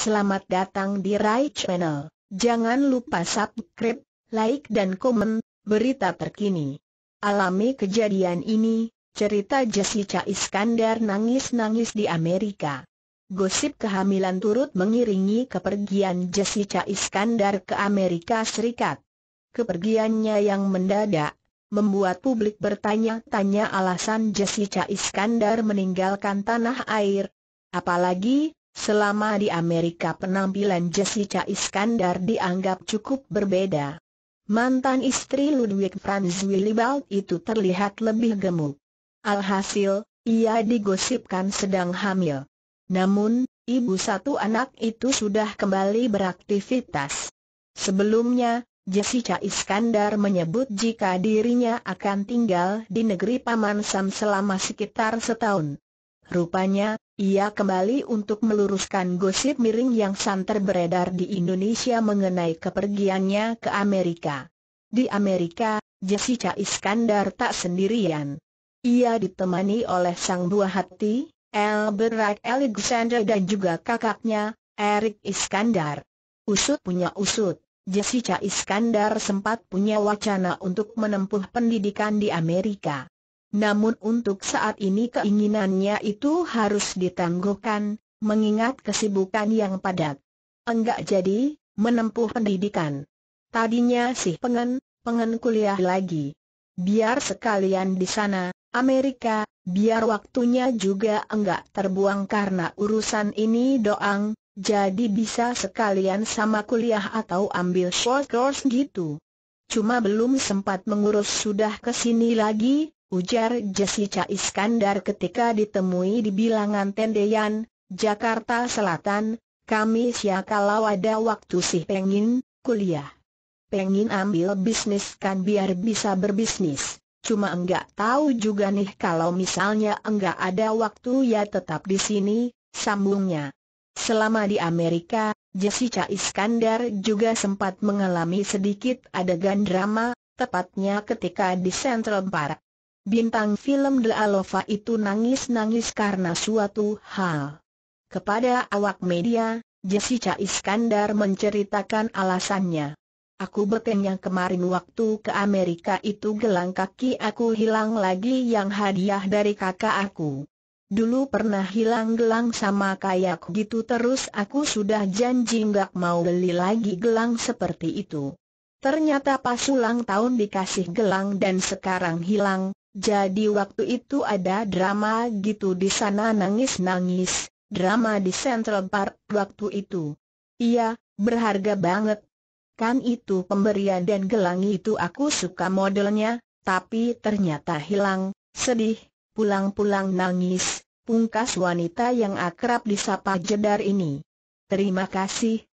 Selamat datang di Rai Channel. Jangan lupa subscribe, like dan komen, berita terkini. Alami kejadian ini, cerita Jessica Iskandar nangis-nangis di Amerika. Gosip kehamilan turut mengiringi kepergian Jessica Iskandar ke Amerika Serikat. Kepergiannya yang mendadak, membuat publik bertanya-tanya alasan Jessica Iskandar meninggalkan tanah air. Apalagi, Selama di Amerika penampilan Jessica Iskandar dianggap cukup berbeda. Mantan istri Ludwig Franz Willibald itu terlihat lebih gemuk. Alhasil, ia digosipkan sedang hamil. Namun, ibu satu anak itu sudah kembali beraktivitas. Sebelumnya, Jessica Iskandar menyebut jika dirinya akan tinggal di negeri Paman Sam selama sekitar setahun. Rupanya, ia kembali untuk meluruskan gosip miring yang santer beredar di Indonesia mengenai kepergiannya ke Amerika. Di Amerika, Jessica Iskandar tak sendirian. Ia ditemani oleh sang buah hati, Albert Alexander dan juga kakaknya, Eric Iskandar. Usut punya usut, Jessica Iskandar sempat punya wacana untuk menempuh pendidikan di Amerika. Namun untuk saat ini keinginannya itu harus ditangguhkan, mengingat kesibukan yang padat. Enggak jadi, menempuh pendidikan. Tadinya sih pengen, pengen kuliah lagi. Biar sekalian di sana, Amerika, biar waktunya juga enggak terbuang karena urusan ini doang, jadi bisa sekalian sama kuliah atau ambil short course gitu. Cuma belum sempat mengurus sudah kesini lagi, ujar Jessica Iskandar ketika ditemui di bilangan Tendean, Jakarta Selatan, Kamis ya kalau ada waktu sih pengin, kuliah. Pengin ambil bisnis kan biar bisa berbisnis. Cuma enggak tahu juga nih kalau misalnya enggak ada waktu ya tetap di sini, sambungnya. Selama di Amerika, Jessica Iskandar juga sempat mengalami sedikit adegan drama, tepatnya ketika di Central Park. Bintang film The Alova itu nangis-nangis karena suatu hal. Kepada awak media, Jessica Iskandar menceritakan alasannya. Aku bertanya kemarin waktu ke Amerika itu gelang kaki aku hilang lagi yang hadiah dari kakak aku. Dulu pernah hilang gelang sama kayak gitu terus aku sudah janji nggak mau beli lagi gelang seperti itu. Ternyata pas ulang tahun dikasih gelang dan sekarang hilang, jadi waktu itu ada drama gitu di sana nangis-nangis, drama di Central Park waktu itu. Iya, berharga banget. Kan itu pemberian dan gelang itu aku suka modelnya, tapi ternyata hilang, sedih, pulang-pulang nangis, pungkas wanita yang akrab disapa jedar ini. Terima kasih,